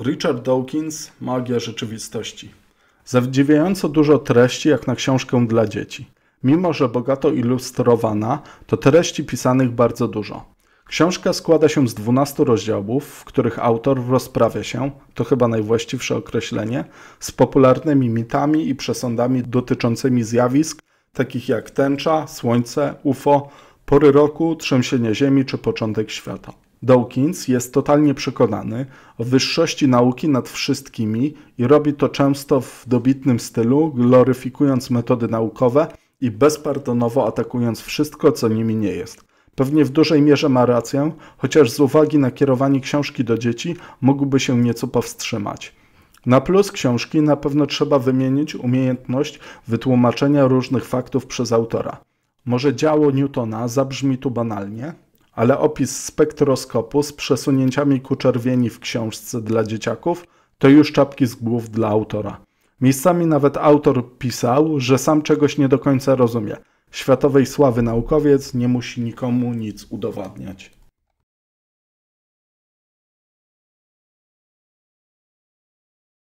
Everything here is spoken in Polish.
Richard Dawkins, Magia Rzeczywistości. Zadziwiająco dużo treści jak na książkę dla dzieci. Mimo, że bogato ilustrowana, to treści pisanych bardzo dużo. Książka składa się z 12 rozdziałów, w których autor rozprawia się, to chyba najwłaściwsze określenie, z popularnymi mitami i przesądami dotyczącymi zjawisk takich jak tęcza, słońce, UFO, pory roku, trzęsienie ziemi czy początek świata. Dawkins jest totalnie przekonany o wyższości nauki nad wszystkimi i robi to często w dobitnym stylu, gloryfikując metody naukowe i bezpardonowo atakując wszystko, co nimi nie jest. Pewnie w dużej mierze ma rację, chociaż z uwagi na kierowanie książki do dzieci mógłby się nieco powstrzymać. Na plus książki na pewno trzeba wymienić umiejętność wytłumaczenia różnych faktów przez autora. Może działo Newtona zabrzmi tu banalnie, ale opis spektroskopu z przesunięciami ku czerwieni w książce dla dzieciaków to już czapki z głów dla autora. Miejscami nawet autor pisał, że sam czegoś nie do końca rozumie. Światowej sławy naukowiec nie musi nikomu nic udowadniać.